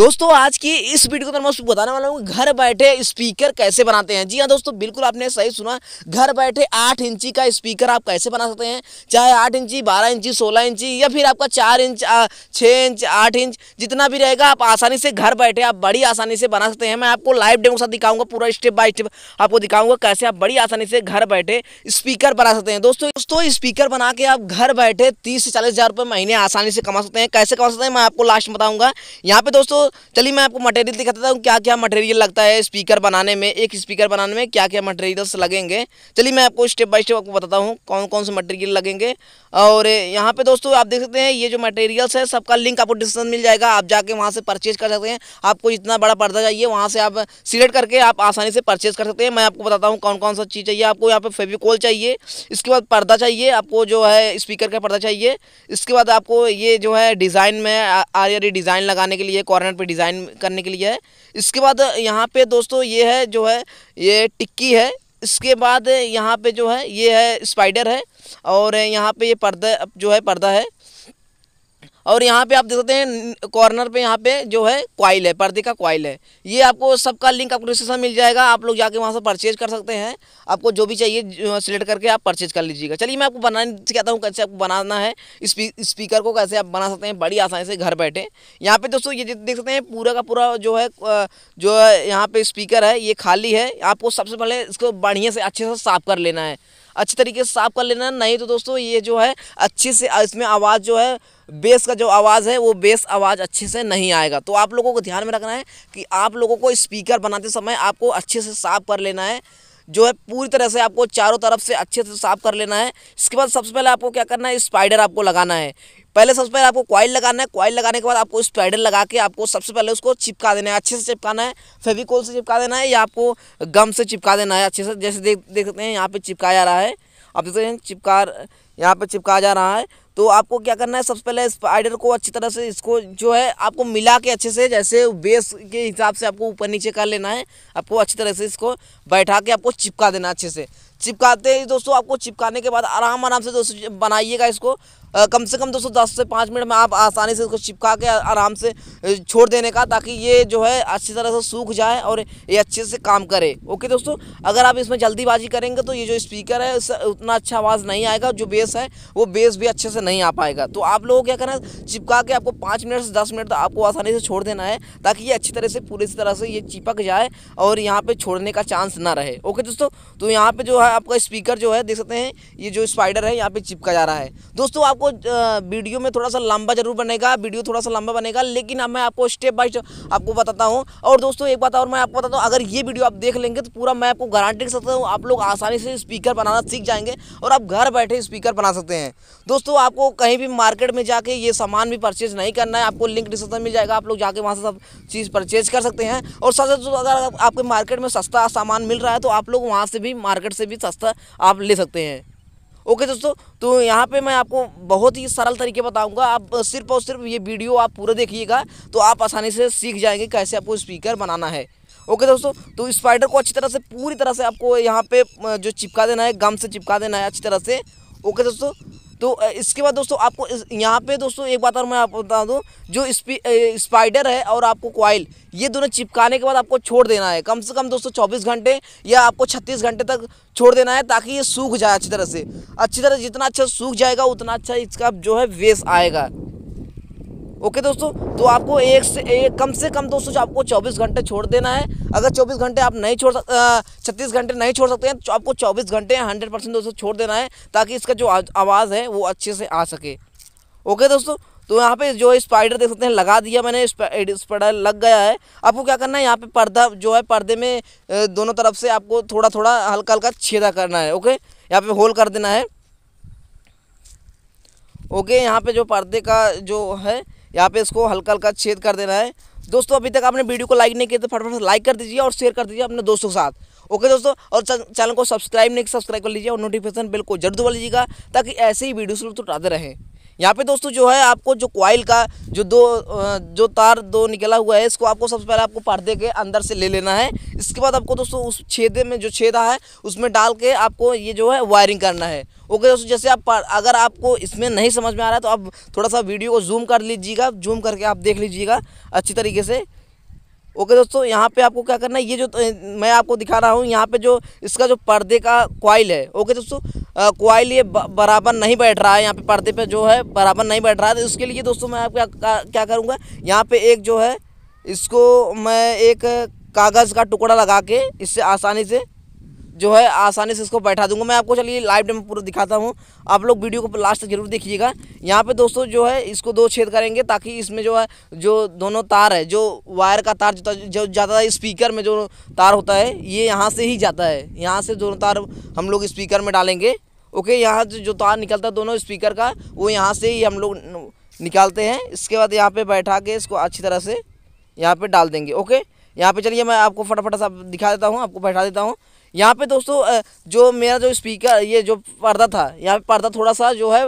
दोस्तों आज की इस वीडियो के अंदर मैं बताने वाला हूँ घर बैठे स्पीकर कैसे बनाते हैं जी हाँ दोस्तों बिल्कुल आपने सही सुना घर बैठे आठ इंची का स्पीकर आप कैसे बना सकते हैं चाहे आठ इंची बारह इंची सोलह इंची या फिर आपका चार इंच छः इंच आठ इंच जितना भी रहेगा आप आसानी से घर बैठे आप बड़ी आसानी से बना सकते हैं मैं आपको लाइव डेमो साथ दिखाऊंगा पूरा स्टेप बाय स्टेप आपको दिखाऊंगा कैसे आप बड़ी आसानी से घर बैठे स्पीकर बना सकते हैं दोस्तों दोस्तों स्पीकर बना के आप घर बैठे तीस से चालीस हज़ार रुपये महीने आसानी से कमा सकते हैं कैसे कमा सकते हैं मैं आपको लास्ट में बताऊँगा यहाँ पे दोस्तों चलिए मैं आपको मटेरियल दिखाता हूँ क्या क्या मटेरियल लगता है स्पीकर बनाने में एक स्पीकर बनाने में क्या क्या मटेरियल्स लगेंगे चलिए मैं आपको स्टेप बाय स्टेप आपको बताता हूँ कौन कौन से मटेरियल लगेंगे और यहाँ पे दोस्तों आप देख सकते हैं ये जो मटेरियल्स है सबका लिंक आपको डिस्क्रिप्शन मिल जाएगा आप जाके वहाँ से परचेज कर सकते हैं आपको जितना बड़ा पर्दा चाहिए वहाँ से आप सिलेक्ट करके आप आसानी से परचेज कर सकते हैं मैं आपको बताता हूँ कौन कौन सा चीज़ चाहिए आपको यहाँ पर फेविकोल चाहिए इसके बाद पर्दा चाहिए आपको जो है स्पीकर का पर्दा चाहिए इसके बाद आपको ये जो है डिज़ाइन में आर डिज़ाइन लगाने के लिए कॉर्नर पे डिज़ाइन करने के लिए है इसके बाद यहाँ पे दोस्तों ये है जो है ये टिक्की है इसके बाद यहाँ पे जो है ये है स्पाइडर है और यहाँ पे ये पर्दा जो है पर्दा है और यहाँ पे आप देख सकते हैं कॉर्नर पे यहाँ पे जो है क्वाइल है पर्दे का क्वाइल है ये आपको सबका लिंक आपको डिस्क्रिप्शन मिल जाएगा आप लोग जाके वहाँ से परचेज कर सकते हैं आपको जो भी चाहिए सिलेक्ट करके आप परचेज कर लीजिएगा चलिए मैं आपको बनाने सिखाता हूँ कैसे आपको बनाना है स्पी, स्पीकर को कैसे आप बना सकते हैं बड़ी आसानी से घर बैठे यहाँ पर दोस्तों ये देख सकते हैं पूरा का पूरा जो है जो है यहाँ पे स्पीकर है ये खाली है आपको सबसे पहले इसको बढ़िया से अच्छे से साफ कर लेना है अच्छी तरीके से साफ़ कर लेना नहीं तो दोस्तों ये जो है अच्छे से इसमें आवाज़ जो है बेस का जो आवाज़ है वो बेस आवाज़ अच्छे से नहीं आएगा तो आप लोगों को ध्यान में रखना है कि आप लोगों को स्पीकर बनाते समय आपको अच्छे से साफ़ कर लेना है जो है पूरी तरह से आपको चारों तरफ से अच्छे से साफ कर लेना है इसके बाद सबसे पहले आपको क्या करना है स्पाइडर आपको लगाना है पहले सबसे पहले आपको क्वाइल लगाना है क्वाइल लगाने के बाद आपको स्पाइडर लगा के आपको सबसे पहले उसको चिपका देना है अच्छे से चिपकाना है फेविकोल से चिपका देना है या आपको गम से चिपका देना है अच्छे से जैसे देख देखते हैं यहाँ पे चिपकाया जा रहा है आप देखते हैं चिपका यहाँ पे चिपका जा रहा है तो आपको क्या करना है सबसे पहले स्पाइडर को अच्छी तरह से इसको जो है आपको मिला के अच्छे से जैसे बेस के हिसाब से आपको ऊपर नीचे कर लेना है आपको अच्छी तरह से इसको बैठा के आपको चिपका देना अच्छे से चिपकाते ही दोस्तों आपको चिपकाने के बाद आराम आराम से दोस्तों बनाइएगा इसको कम से कम दोस्तों दस से पाँच मिनट में आप आसानी से इसको चिपका के आराम से छोड़ देने का ताकि ये जो है अच्छी तरह से सूख जाए और ये अच्छे से काम करे ओके दोस्तों अगर आप इसमें जल्दीबाजी करेंगे तो ये जो स्पीकर है उतना अच्छा आवाज़ नहीं आएगा जो बेस है वो बेस भी अच्छे से नहीं आ पाएगा तो आप लोगों क्या करना चिपका के आपको पाँच मिनट से दस मिनट तो आपको आसानी से छोड़ देना है ताकि ये अच्छी तरह से पूरी तरह से ये चिपक जाए और यहाँ पर छोड़ने का चांस ना रहे ओके दोस्तों तो यहाँ पर जो है आपका स्पीकर जो है देख सकते हैं ये जो स्पाइडर है यहाँ पर चिपका जा रहा है दोस्तों आप आपको वीडियो में थोड़ा सा लंबा जरूर बनेगा वीडियो थोड़ा सा लंबा बनेगा लेकिन अब मैं आपको स्टेप बाय स्टेप आपको बताता हूँ और दोस्तों एक बात और मैं आपको बताता हूँ अगर ये वीडियो आप देख लेंगे तो पूरा मैं आपको गारंटी कर सकता हूँ आप लोग आसानी से स्पीकर बनाना सीख जाएंगे और आप घर बैठे स्पीकर बना सकते हैं दोस्तों आपको कहीं भी मार्केट में जाके ये सामान भी परचेज नहीं करना है आपको लिंक डिस्क्रिप्शन मिल जाएगा आप लोग जाके वहाँ से सब चीज़ परचेज कर सकते हैं और साथ साथ अगर आपके मार्केट में सस्ता सामान मिल रहा है तो आप लोग वहाँ से भी मार्केट से भी सस्ता आप ले सकते हैं ओके दोस्तों तो यहाँ पे मैं आपको बहुत ही सरल तरीके बताऊंगा आप सिर्फ और सिर्फ ये वीडियो आप पूरा देखिएगा तो आप आसानी से सीख जाएंगे कैसे आपको स्पीकर बनाना है ओके दोस्तों तो स्पाइडर को अच्छी तरह से पूरी तरह से आपको यहाँ पे जो चिपका देना है गम से चिपका देना है अच्छी तरह से ओके दोस्तों तो इसके बाद दोस्तों आपको यहाँ पे दोस्तों एक बात और मैं आपको बता दूँ जो स्पाइडर है और आपको क्वाइल ये दोनों चिपकाने के बाद आपको छोड़ देना है कम से कम दोस्तों 24 घंटे या आपको 36 घंटे तक छोड़ देना है ताकि ये सूख जाए अच्छी तरह से अच्छी तरह जितना अच्छा सूख जाएगा उतना अच्छा इसका जो है वेस आएगा ओके दोस्तों तो आपको एक से एक कम से कम दोस्तों आपको 24 घंटे छोड़ देना है अगर 24 घंटे आप नहीं छोड़ सकते छत्तीस घंटे नहीं छोड़ सकते हैं तो आपको 24 घंटे 100 परसेंट दोस्तों छोड़ देना है ताकि इसका जो आवाज़ है वो अच्छे से आ सके ओके दोस्तों तो यहाँ पे जो स्पाइडर देख सकते हैं लगा दिया मैंने स्पाइडर लग गया है आपको क्या करना है यहाँ पे पर्दा जो है पर्दे में दोनों तरफ से आपको थोड़ा थोड़ा हल्का हल्का छेदा करना है ओके यहाँ पे होल कर देना है ओके यहाँ पे जो पर्दे का जो है यहाँ पे इसको हल्का हल्का छेद कर देना है दोस्तों अभी तक आपने वीडियो को लाइक नहीं किया तो फटाफट फट लाइक कर दीजिए और शेयर कर दीजिए अपने दोस्तों के साथ ओके दोस्तों और चैनल को सब्सक्राइब नहीं सब्सक्राइब कर लीजिए और नोटिफिकेशन बिल को जरूर दबा लीजिएगा ताकि ऐसे ही से लोग तो रहें यहाँ पे दोस्तों जो है आपको जो क्वाइल का जो दो जो तार दो निकला हुआ है इसको आपको सबसे पहले आपको पर्दे के अंदर से ले लेना है इसके बाद आपको दोस्तों उस छेदे में जो छेदा है उसमें डाल के आपको ये जो है वायरिंग करना है ओके दोस्तों जैसे आप अगर आपको इसमें नहीं समझ में आ रहा है तो आप थोड़ा सा वीडियो को जूम कर लीजिएगा जूम करके आप देख लीजिएगा अच्छी तरीके से ओके दोस्तों यहाँ पे आपको क्या करना है ये जो मैं आपको दिखा रहा हूँ यहाँ पे जो इसका जो पर्दे का क्वाइल है ओके दोस्तों क्वाइल ये बराबर नहीं बैठ रहा है यहाँ पे पर्दे पे जो है बराबर नहीं बैठ रहा है तो इसके लिए दोस्तों मैं आप क्या करूँगा यहाँ पे एक जो है इसको मैं एक कागज़ का टुकड़ा लगा के इससे आसानी से जो है आसानी से इसको बैठा दूंगा मैं आपको चलिए लाइव डेमो पूरा दिखाता हूँ आप लोग वीडियो को लास्ट तक जरूर देखिएगा यहाँ पे दोस्तों जो है इसको दो छेद करेंगे ताकि इसमें जो है जो दोनों तार है जो वायर का तार जो जाता है स्पीकर में जो तार होता है ये यहाँ से ही जाता है यहाँ से दोनों तार हम लोग स्पीकर में डालेंगे ओके यहाँ से जो तार निकलता है दोनों स्पीकर का वो यहाँ से ही हम लोग निकालते हैं इसके बाद यहाँ पर बैठा के इसको अच्छी तरह से यहाँ पर डाल देंगे ओके यहाँ पे चलिए मैं आपको फटाफट से दिखा देता हूँ आपको बैठा देता हूँ यहाँ पे दोस्तों जो मेरा जो स्पीकर ये जो पर्दा था यहाँ पे पर्दा थोड़ा सा जो है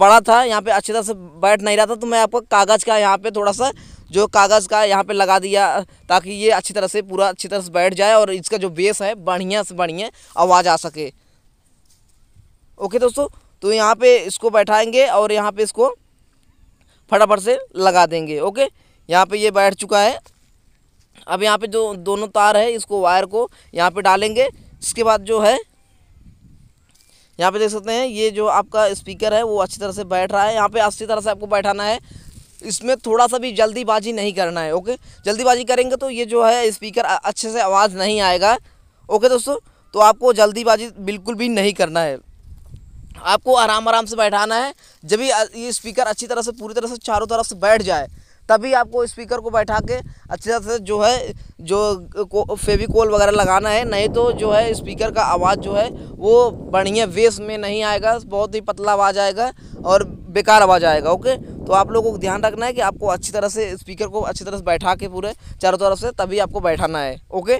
बड़ा था यहाँ पे अच्छी तरह से बैठ नहीं रहा था तो मैं आपको कागज़ का यहाँ पे थोड़ा सा जो कागज़ का यहाँ पे लगा दिया ताकि ये अच्छी तरह से पूरा अच्छी तरह से बैठ जाए और इसका जो बेस है बढ़िया से बढ़िया आवाज़ आ सके ओके दोस्तों तो यहाँ पे इसको बैठाएंगे और यहाँ पे इसको फटाफट से लगा देंगे ओके यहाँ पे ये बैठ चुका है अब यहाँ पे जो दोनों तार है इसको वायर को यहाँ पे डालेंगे इसके बाद जो है यहाँ पे देख सकते हैं ये जो आपका स्पीकर है वो अच्छी तरह से बैठ रहा है यहाँ पे अच्छी तरह से आपको बैठाना है इसमें थोड़ा सा भी जल्दीबाजी नहीं करना है ओके जल्दीबाजी करेंगे तो ये जो है स्पीकर अच्छे से आवाज़ नहीं आएगा ओके दोस्तों तो आपको जल्दीबाजी बिल्कुल भी नहीं करना है आपको आराम आराम से बैठाना है जब ये स्पीकर अच्छी तरह से पूरी तरह से चारों तरफ से बैठ जाए तभी आपको स्पीकर को बैठा के अच्छे से जो है जो फेविकोल वगैरह लगाना है नहीं तो जो है स्पीकर का आवाज़ जो है वो बढ़िया वेस में नहीं आएगा बहुत ही पतला आवाज़ आएगा और बेकार आवाज़ आएगा ओके तो आप लोगों को ध्यान रखना है कि आपको अच्छी तरह से स्पीकर को अच्छी तरह से बैठा के पूरे चारों तरफ से तभी आपको बैठाना है ओके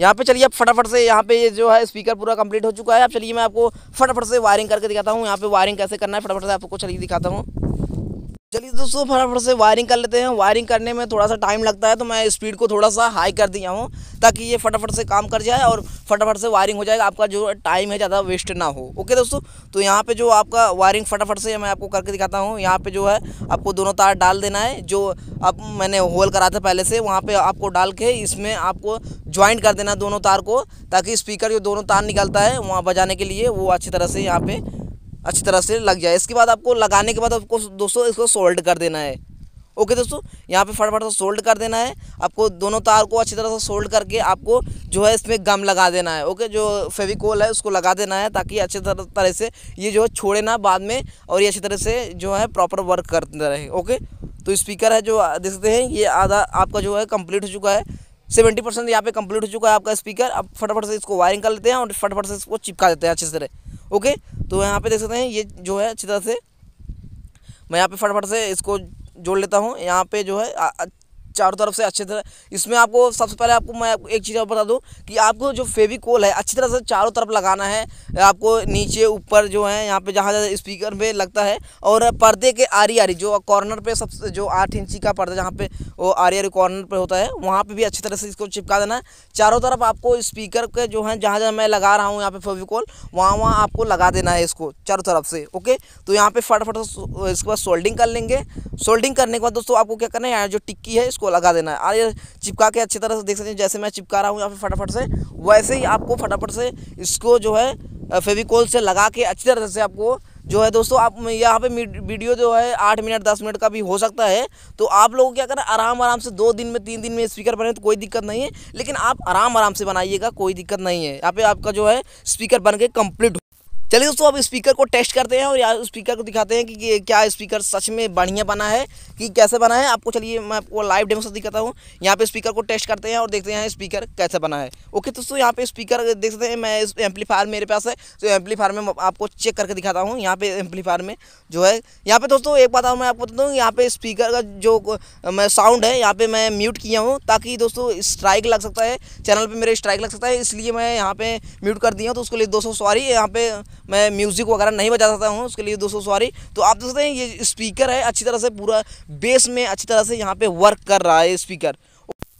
यहाँ पे चलिए आप फटाफट से यहाँ पे ये जो है स्पीकर पूरा कंप्लीट हो चुका है आप चलिए मैं आपको फटाफट से वायरिंग करके दिखाता हूँ यहाँ पे वायरिंग कैसे करना है फटाफट से आपको चलिए दिखाता हूँ चलिए दोस्तों फटाफट से वायरिंग कर लेते हैं वायरिंग करने में थोड़ा सा टाइम लगता है तो मैं स्पीड को थोड़ा सा हाई कर दिया हूँ ताकि ये फटाफट से काम कर जाए और फटाफट से वायरिंग हो जाएगा आपका जो टाइम है ज़्यादा वेस्ट ना हो ओके दोस्तों तो यहाँ पे जो आपका वायरिंग फटाफट से मैं आपको करके दिखाता हूँ यहाँ पर जो है आपको दोनों तार डाल देना है जो आप मैंने होल करा था पहले से वहाँ पर आपको डाल के इसमें आपको ज्वाइंट कर देना दोनों तार को ताकि स्पीकर जो दोनों तार निकलता है वहाँ बजाने के लिए वो अच्छी तरह से यहाँ पर अच्छी तरह से लग जाए इसके बाद आपको लगाने के बाद आपको दोस्तों इसको सोल्ड कर देना है ओके दोस्तों यहाँ पे फटाफट से सोल्ड कर देना है आपको दोनों तार को अच्छी तरह से सोल्ड करके आपको जो है इसमें गम लगा देना है ओके जो फेविकोल है उसको लगा देना है ताकि अच्छे तरह से ये जो है छोड़े ना बाद में और ये अच्छी तरह से जो है प्रॉपर वर्क करते रहे ओके तो स्पीकर है जो देखते हैं ये आधा आपका जो है कम्प्लीट हो चुका है सेवेंटी परसेंट यहाँ पे कंप्लीट हो चुका है आपका स्पीकर अब फटाफट से इसको वायरिंग कर लेते हैं और फटाफट से इसको चिपका देते हैं अच्छे तरह ओके तो यहाँ पे देख सकते हैं ये जो है अच्छी तरह से मैं यहाँ पे फटाफट से इसको जोड़ लेता हूँ यहाँ पे जो है चारों तरफ से अच्छे तरह इसमें आपको सबसे पहले आपको मैं एक चीज़ और बता दूँ कि आपको जो फेविकोल है अच्छी तरह से चारों तरफ लगाना है आपको नीचे ऊपर जो है यहाँ पे जहाँ जहाँ स्पीकर पे लगता है और पर्दे के आरी आरी जो कॉर्नर पे सबसे जो आठ इंची का पर्दा जहाँ पे वो आरी आरी कॉर्नर पर होता है वहाँ पे भी अच्छी तरह से इसको चिपका देना है चारों तरफ आपको स्पीकर के जो है जहाँ जहाँ मैं लगा रहा हूँ यहाँ पे फेविकोल वहाँ वहाँ आपको लगा देना है इसको चारों तरफ से ओके तो यहाँ पे फटाफट इसके बाद सोल्डिंग कर लेंगे सोल्डिंग करने के बाद दोस्तों आपको क्या करना है जो टिक्की है इसको इसको लगा देना है और ये चिपका के अच्छी तरह से देख सकते हैं जैसे मैं चिपका रहा हूँ यहाँ पे फटाफट से वैसे ही आपको फटाफट से इसको जो है फेविकोल से लगा के अच्छी तरह से आपको जो है दोस्तों आप यहाँ पे वीडियो जो है आठ मिनट दस मिनट का भी हो सकता है तो आप लोग क्या करें आराम आराम से दो दिन में तीन दिन में स्पीकर बने तो कोई दिक्कत नहीं है लेकिन आप आराम आराम से बनाइएगा कोई दिक्कत नहीं है यहाँ पे आपका जो है स्पीकर बन के कम्प्लीट चलिए दोस्तों अब स्पीकर को टेस्ट करते हैं और यार स्पीकर को दिखाते हैं कि क्या स्पीकर सच में बढ़िया बना है कि कैसे बना है आपको चलिए मैं आपको लाइव डेमो से दिखाता हूँ यहाँ पे स्पीकर को टेस्ट करते हैं और देखते हैं स्पीकर कैसे बना है ओके दोस्तों यहाँ पे स्पीकर देख सकते हैं मैं एम्पलीफायर मेरे पास है तो एम्पलीफायर में आपको चेक करके दिखाता हूँ यहाँ पे एम्पलीफायर में जो है यहाँ पे दोस्तों एक बात मैं आपको बताता हूँ यहाँ पे स्पीकर का जो मैं साउंड है यहाँ पे मैं म्यूट किया हूँ ताकि दोस्तों स्ट्राइक लग सकता है चैनल पर मेरे स्ट्राइक लग सकता है इसलिए मैं यहाँ पे म्यूट कर दिया हूँ तो उसके लिए दोस्तों सॉरी यहाँ पे मैं म्यूज़िक वगैरह नहीं बजा सकता हूँ उसके लिए दोस्तों सॉरी तो आप देख सकते हैं ये स्पीकर है अच्छी तरह से पूरा बेस में अच्छी तरह से यहाँ पर वर्क कर रहा है स्पीकर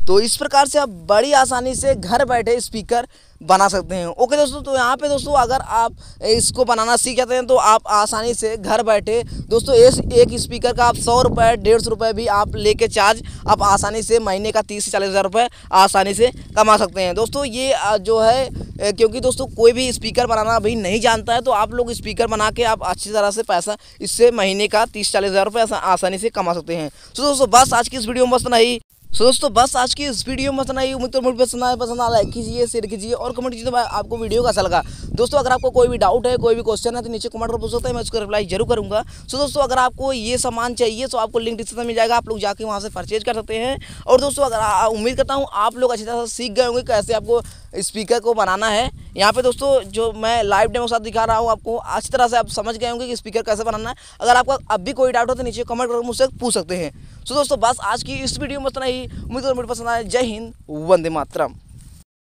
तो इस प्रकार से आप बड़ी आसानी से घर बैठे स्पीकर बना सकते हैं ओके दोस्तों तो यहाँ पे दोस्तों अगर आप इसको बनाना सीख जाते हैं तो आप आसानी से घर बैठे दोस्तों इस एक स्पीकर का आप सौ रुपये डेढ़ सौ रुपये भी आप लेके चार्ज आप आसानी से महीने का तीस से चालीस हज़ार रुपये आसानी से कमा सकते हैं दोस्तों ये जो है क्योंकि दोस्तों कोई भी स्पीकर बनाना अभी नहीं जानता है तो आप लोग स्पीकर बना के आप अच्छी तरह से पैसा इससे महीने का तीस चालीस हज़ार रुपये आसानी से कमा सकते हैं तो दोस्तों बस आज की इस वीडियो में बस नहीं सो so, दोस्तों बस आज की इस वीडियो में पसंद ही मुझे तो मुझे पसंद आए पसंद आ लाइक कीजिए शेयर कीजिए और कमेंट कीजिए तो आपको वीडियो कैसा लगा दोस्तों अगर आपको कोई भी डाउट है कोई भी क्वेश्चन है तो नीचे कमेंट कर पूछ सकते हैं मैं उसका रिप्लाई जरूर करूँगा सो so, दोस्तों अगर आपको ये सामान चाहिए तो आपको लिंक डिस्क्रिप्शन मिल जाएगा आप लोग जाकर वहाँ से परचेज कर सकते हैं और दोस्तों अगर उम्मीद करता हूँ आप लोग अच्छी तरह से सीख गए होंगे कैसे आपको स्पीकर को बनाना है यहाँ पे दोस्तों जो मैं लाइव डेमो के साथ दिखा रहा हूँ आपको अच्छी तरह से आप समझ गए होंगे कि स्पीकर कैसे बनाना है अगर आपका अब भी कोई डाउट हो तो नीचे कमेंट करके मुझसे पूछ सकते हैं सो दोस्तों बस आज की इस वीडियो में इतना ही उम्मीद और मुझे पसंद आया जय हिंद वंदे मातरम